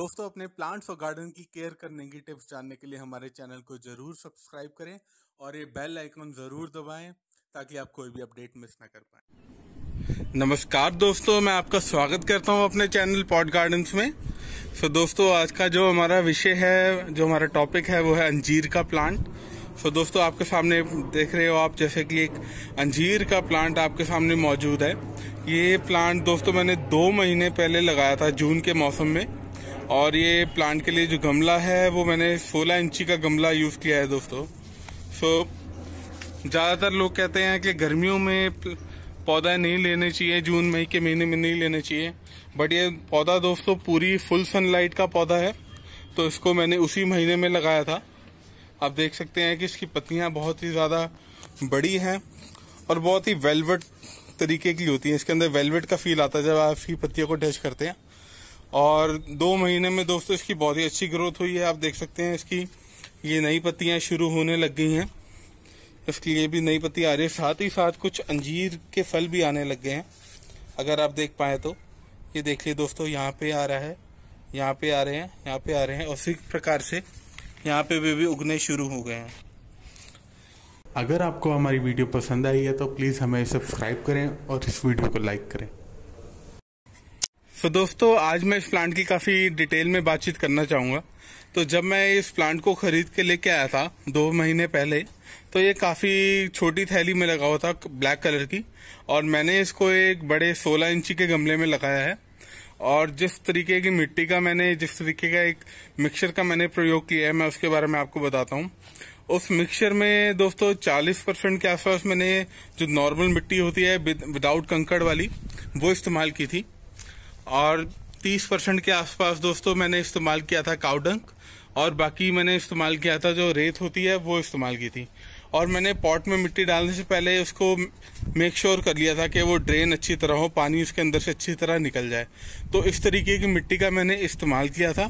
दोस्तों अपने प्लांट्स और गार्डन की केयर करने की टिप्स जानने के लिए हमारे चैनल को ज़रूर सब्सक्राइब करें और ये बेल आइकन ज़रूर दबाएं ताकि आप कोई भी अपडेट मिस ना कर पाए नमस्कार दोस्तों मैं आपका स्वागत करता हूं अपने चैनल पॉट गार्डन्स में सो दोस्तों आज का जो हमारा विषय है जो हमारा टॉपिक है वो है अंजीर का प्लांट सो दोस्तों आपके सामने देख रहे हो आप जैसे कि एक अंजीर का प्लांट आपके सामने मौजूद है ये प्लांट दोस्तों मैंने दो महीने पहले लगाया था जून के मौसम में और ये प्लांट के लिए जो गमला है वो मैंने 16 इंची का गमला यूज़ किया है दोस्तों सो so, ज़्यादातर लोग कहते हैं कि गर्मियों में पौधा नहीं लेने चाहिए जून मई के महीने में नहीं लेने चाहिए बट ये पौधा दोस्तों पूरी फुल सनलाइट का पौधा है तो इसको मैंने उसी महीने में लगाया था आप देख सकते हैं कि इसकी पत्तियाँ बहुत ही ज़्यादा बड़ी हैं और बहुत ही वेलवेट तरीके की होती हैं इसके अंदर वेलवेट का फील आता है जब आप इसकी पत्तियों को टच करते हैं और दो महीने में दोस्तों इसकी बहुत ही अच्छी ग्रोथ हुई है आप देख सकते हैं इसकी ये नई पत्तियां शुरू होने लग गई हैं इसके लिए भी नई पत्ती आ रही है साथ ही साथ कुछ अंजीर के फल भी आने लग गए हैं अगर आप देख पाए तो ये देखिए दोस्तों यहाँ पे आ रहा है यहाँ पे आ रहे हैं यहाँ पे आ रहे हैं उसी प्रकार से यहाँ पे भी, भी उगने शुरू हो गए हैं अगर आपको हमारी वीडियो पसंद आई है तो प्लीज़ हमें सब्सक्राइब करें और इस वीडियो को लाइक करें सो so, दोस्तों आज मैं इस प्लांट की काफ़ी डिटेल में बातचीत करना चाहूंगा तो जब मैं इस प्लांट को खरीद के लेके आया था दो महीने पहले तो ये काफ़ी छोटी थैली में लगा हुआ था ब्लैक कलर की और मैंने इसको एक बड़े 16 इंची के गमले में लगाया है और जिस तरीके की मिट्टी का मैंने जिस तरीके का एक मिक्सर का मैंने प्रयोग किया है मैं उसके बारे में आपको बताता हूँ उस मिक्सचर में दोस्तों 40 परसेंट के आसपास मैंने जो नॉर्मल मिट्टी होती है विदाउट कंकड़ वाली वो इस्तेमाल की थी और 30 परसेंट के आसपास दोस्तों मैंने इस्तेमाल किया था काउडंक और बाकी मैंने इस्तेमाल किया था जो रेत होती है वो इस्तेमाल की थी और मैंने पॉट में मिट्टी डालने से पहले उसको मेक श्योर sure कर लिया था कि वो ड्रेन अच्छी तरह हो पानी उसके अंदर से अच्छी तरह निकल जाए तो इस तरीके की मिट्टी का मैंने इस्तेमाल किया था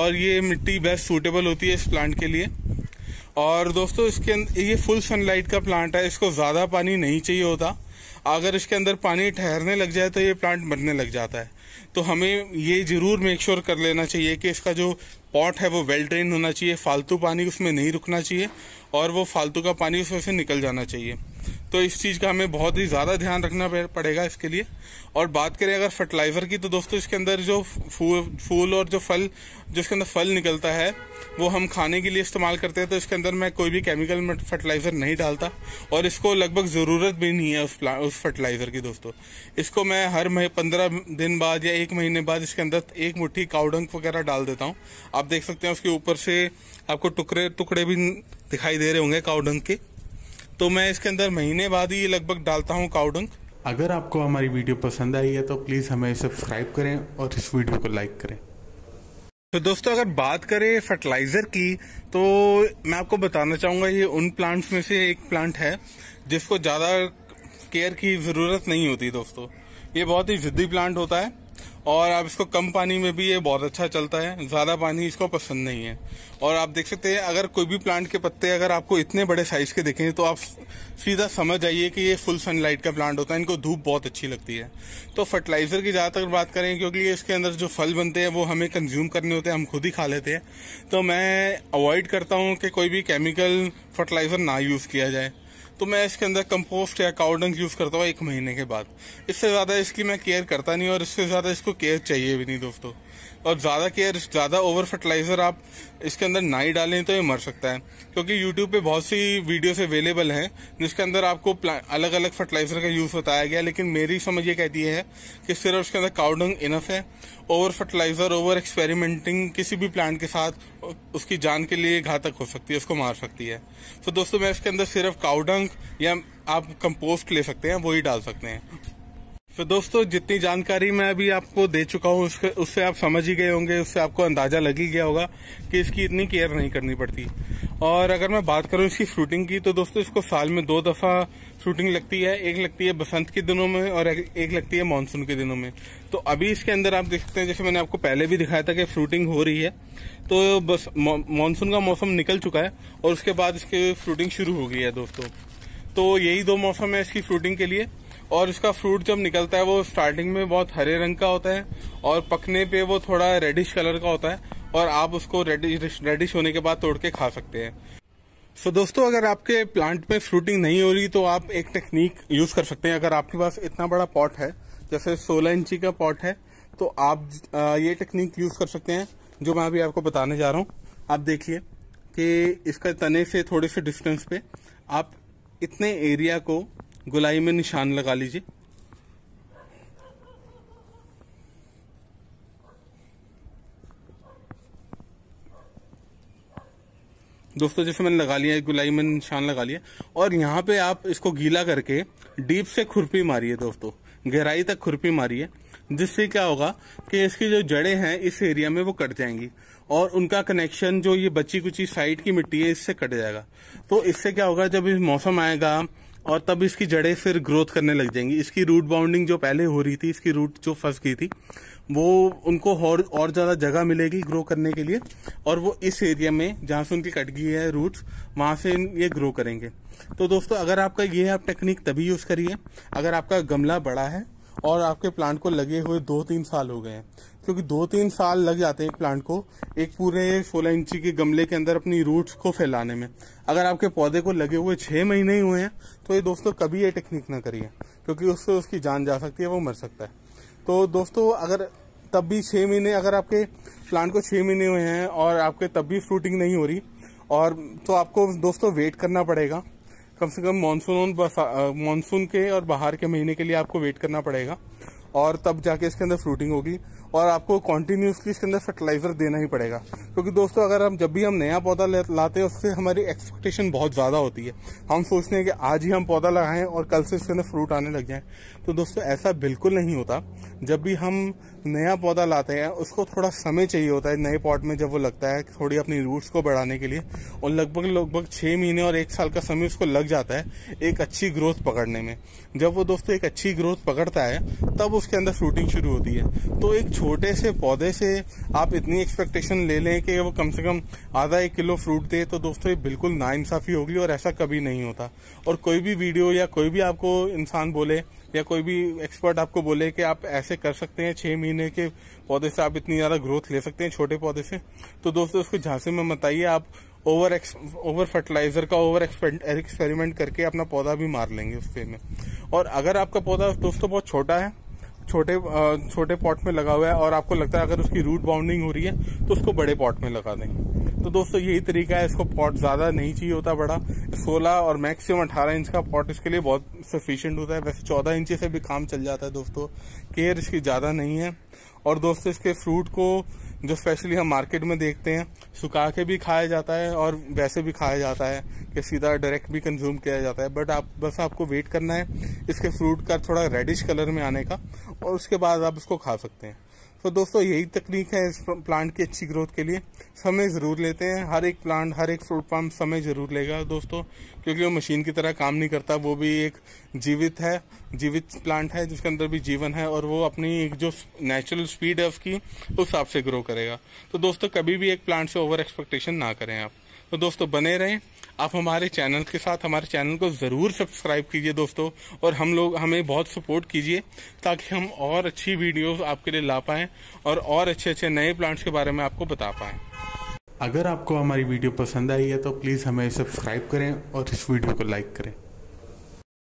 और ये मिट्टी बेस्ट सूटेबल होती है इस प्लांट के लिए और दोस्तों इसके ये फुल सनलाइट का प्लांट है इसको ज़्यादा पानी नहीं चाहिए होता अगर इसके अंदर पानी ठहरने लग जाए तो ये प्लांट मरने लग जाता है तो हमें ये जरूर मेक श्योर कर लेना चाहिए कि इसका जो पॉट है वो वेल ड्रेन होना चाहिए फालतू पानी उसमें नहीं रुकना चाहिए और वो फालतू का पानी उसमें से निकल जाना चाहिए तो इस चीज़ का हमें बहुत ही ज़्यादा ध्यान रखना पड़ेगा इसके लिए और बात करें अगर फर्टिलाइज़र की तो दोस्तों इसके अंदर जो फूल और जो फल जिसके अंदर फल निकलता है वो हम खाने के लिए इस्तेमाल करते हैं तो इसके अंदर मैं कोई भी केमिकल फर्टिलाइज़र नहीं डालता और इसको लगभग ज़रूरत भी नहीं है उस प्ला उस फर्टिलाइज़र की दोस्तों इसको मैं हर मही पंद्रह दिन बाद या एक महीने बाद इसके अंदर एक मुठ्ठी काउडंक वगैरह डाल देता हूँ आप देख सकते हैं उसके ऊपर से आपको टुकड़े टुकड़े भी दिखाई दे रहे होंगे काउडंक के तो मैं इसके अंदर महीने बाद ही लगभग डालता हूँ काउडंग अगर आपको हमारी वीडियो पसंद आई है तो प्लीज़ हमें सब्सक्राइब करें और इस वीडियो को लाइक करें तो दोस्तों अगर बात करें फर्टिलाइजर की तो मैं आपको बताना चाहूंगा ये उन प्लांट्स में से एक प्लांट है जिसको ज़्यादा केयर की ज़रूरत नहीं होती दोस्तों ये बहुत ही जिद्दी प्लांट होता है और आप इसको कम पानी में भी ये बहुत अच्छा चलता है ज़्यादा पानी इसको पसंद नहीं है और आप देख सकते हैं अगर कोई भी प्लांट के पत्ते अगर आपको इतने बड़े साइज के दिखें तो आप सीधा समझ जाइए कि ये फुल सनलाइट का प्लांट होता है इनको धूप बहुत अच्छी लगती है तो फर्टिलाइज़र की ज़्यादातर बात करें क्योंकि इसके अंदर जो फल बनते हैं वो हमें कंज्यूम करने होते हैं हम खुद ही खा लेते हैं तो मैं अवॉइड करता हूँ कि कोई भी केमिकल फर्टिलाइज़र ना यूज़ किया जाए तो मैं इसके अंदर कंपोस्ट या काउडंग यूज़ करता हूँ एक महीने के बाद इससे ज़्यादा इसकी मैं केयर करता नहीं और इससे ज़्यादा इसको केयर चाहिए भी नहीं दोस्तों और ज़्यादा केयर ज़्यादा ओवर फर्टिलाइज़र आप इसके अंदर ना ही डालें तो ये मर सकता है क्योंकि यूट्यूब पे बहुत सी वीडियोस अवेलेबल हैं जिसके अंदर आपको अलग अलग फर्टिलाइज़र का यूज़ बताया गया लेकिन मेरी समझ ये कहती है कि सिर्फ उसके अंदर काउडंग इनफ है ओवर फर्टिलाइज़र ओवर एक्सपेरिमेंटिंग किसी भी प्लांट के साथ उसकी जान के लिए घातक हो सकती है उसको मार सकती है तो दोस्तों मैं इसके अंदर सिर्फ काउडंग या आप कंपोस्ट ले सकते हैं वही डाल सकते हैं तो दोस्तों जितनी जानकारी मैं अभी आपको दे चुका हूँ उससे आप समझ ही गए होंगे उससे आपको अंदाजा लग ही गया होगा कि इसकी इतनी केयर नहीं करनी पड़ती और अगर मैं बात करूँ इसकी फ्रूटिंग की तो दोस्तों इसको साल में दो दफ़ा फ्रूटिंग लगती है एक लगती है बसंत के दिनों में और एक लगती है मानसून के दिनों में तो अभी इसके अंदर आप देख सकते हैं जैसे मैंने आपको पहले भी दिखाया था कि फ्रूटिंग हो रही है तो बस मानसून का मौसम निकल चुका है और उसके बाद इसकी फ्रूटिंग शुरू हो गई है दोस्तों तो यही दो मौसम है इसकी फ्रूटिंग के लिए और इसका फ्रूट जब निकलता है वो स्टार्टिंग में बहुत हरे रंग का होता है और पकने पे वो थोड़ा रेडिश कलर का होता है और आप उसको रेडिश रेडिश होने के बाद तोड़ के खा सकते हैं सो so, दोस्तों अगर आपके प्लांट में फ्रूटिंग नहीं हो रही तो आप एक टेक्निक यूज कर सकते हैं अगर आपके पास इतना बड़ा पॉट है जैसे सोलह इंची का पॉट है तो आप ये टेक्निक यूज कर सकते हैं जो मैं अभी आपको बताने जा रहा हूँ आप देखिए कि इसका तने से थोड़े से डिस्टेंस पे आप इतने एरिया को गुलाई में निशान लगा लीजिए दोस्तों जैसे मैंने लगा लिया गुलाई में निशान लगा लिया और यहाँ पे आप इसको गीला करके डीप से खुरपी मारिए दोस्तों गहराई तक खुरपी मारिए जिससे क्या होगा कि इसकी जो जड़ें हैं इस एरिया में वो कट जाएंगी और उनका कनेक्शन जो ये बची कुची साइड की मिट्टी है इससे कट जाएगा तो इससे क्या होगा जब इस मौसम आएगा और तब इसकी जड़ें फिर ग्रोथ करने लग जाएंगी इसकी रूट बाउंडिंग जो पहले हो रही थी इसकी रूट जो फंस गई थी वो उनको और और ज़्यादा जगह मिलेगी ग्रो करने के लिए और वो इस एरिया में जहाँ से उनकी कट गई है रूट्स वहाँ से ये ग्रो करेंगे तो दोस्तों अगर आपका ये आप टेक्निक तभी यूज़ करिए अगर आपका गमला बड़ा है और आपके प्लांट को लगे हुए दो तीन साल हो गए हैं क्योंकि दो तीन साल लग जाते हैं प्लांट को एक पूरे सोलह इंची के गमले के अंदर अपनी रूट्स को फैलाने में अगर आपके पौधे को लगे हुए छह महीने ही हुए हैं तो ये दोस्तों कभी ये टेक्निक ना करिए क्योंकि उससे उसकी जान जा सकती है वो मर सकता है तो दोस्तों अगर तब भी छह महीने अगर आपके प्लांट को छह महीने हुए हैं और आपके तब भी फ्रूटिंग नहीं हो रही और तो आपको दोस्तों वेट करना पड़ेगा कम से कम मानसून मानसून के और बाहर के महीने के लिए आपको वेट करना पड़ेगा और तब जाके इसके अंदर फ्रूटिंग होगी और आपको कॉन्टीन्यूसली इसके अंदर फर्टिलाइजर देना ही पड़ेगा क्योंकि दोस्तों अगर हम जब भी हम नया पौधा लाते हैं उससे हमारी एक्सपेक्टेशन बहुत ज़्यादा होती है हम सोचते हैं कि आज ही हम पौधा लगाएं और कल से इसके अंदर फ्रूट आने लग जाएं तो दोस्तों ऐसा बिल्कुल नहीं होता जब भी हम नया पौधा लाते हैं उसको थोड़ा समय चाहिए होता है नए पॉट में जब वो लगता है थोड़ी अपनी रूट्स को बढ़ाने के लिए और लगभग लगभग छः महीने और एक साल का समय उसको लग जाता है एक अच्छी ग्रोथ पकड़ने में जब वो दोस्तों एक अच्छी ग्रोथ पकड़ता है तब उसके अंदर फ्रूटिंग शुरू होती है तो एक छोटे से पौधे से आप इतनी एक्सपेक्टेशन ले लें कि वो कम से कम आधा एक किलो फ्रूट दे तो दोस्तों ये बिल्कुल नाइंसाफ़ी होगी और ऐसा कभी नहीं होता और कोई भी वीडियो या कोई भी आपको इंसान बोले या कोई भी एक्सपर्ट आपको बोले कि आप ऐसे कर सकते हैं छः महीने के पौधे से आप इतनी ज़्यादा ग्रोथ ले सकते हैं छोटे पौधे से तो दोस्तों उसको झांसे में बताइए आप ओवर एक्स ओवर फर्टिलाइजर का ओवर एक्सपेरिमेंट करके अपना पौधा भी मार लेंगे पे में और अगर आपका पौधा दोस्तों बहुत छोटा है छोटे छोटे पॉट में लगा हुआ है और आपको लगता है अगर उसकी रूट बाउंडिंग हो रही है तो उसको बड़े पॉट में लगा दें तो दोस्तों यही तरीका है इसको पॉट ज़्यादा नहीं चाहिए होता बड़ा सोलह और मैक्सिमम अठारह इंच का पॉट इसके लिए बहुत सफिशियंट होता है वैसे चौदह इंच से भी काम चल जाता है दोस्तों केयर इसकी ज़्यादा नहीं है और दोस्तों इसके फ्रूट को जो स्पेशली हम मार्केट में देखते हैं सुखा के भी खाया जाता है और वैसे भी खाया जाता है के सीधा डायरेक्ट भी कंज्यूम किया जाता है बट आप बस आपको वेट करना है इसके फ्रूट का थोड़ा रेडिश कलर में आने का और उसके बाद आप उसको खा सकते हैं तो दोस्तों यही तकनीक है इस प्लांट की अच्छी ग्रोथ के लिए समय ज़रूर लेते हैं हर एक प्लांट हर एक फ्रूट पम्प समय ज़रूर लेगा दोस्तों क्योंकि वो मशीन की तरह काम नहीं करता वो भी एक जीवित है जीवित प्लांट है जिसके अंदर भी जीवन है और वो अपनी एक जो नेचुरल स्पीड है उसकी उस हिसाब से ग्रो करेगा तो दोस्तों कभी भी एक प्लांट से ओवर एक्सपेक्टेशन ना करें आप तो दोस्तों बने रहें आप हमारे चैनल के साथ हमारे चैनल को ज़रूर सब्सक्राइब कीजिए दोस्तों और हम लोग हमें बहुत सपोर्ट कीजिए ताकि हम और अच्छी वीडियोस आपके लिए ला पाएँ और और अच्छे अच्छे नए प्लांट्स के बारे में आपको बता पाएँ अगर आपको हमारी वीडियो पसंद आई है तो प्लीज़ हमें सब्सक्राइब करें और इस वीडियो को लाइक करें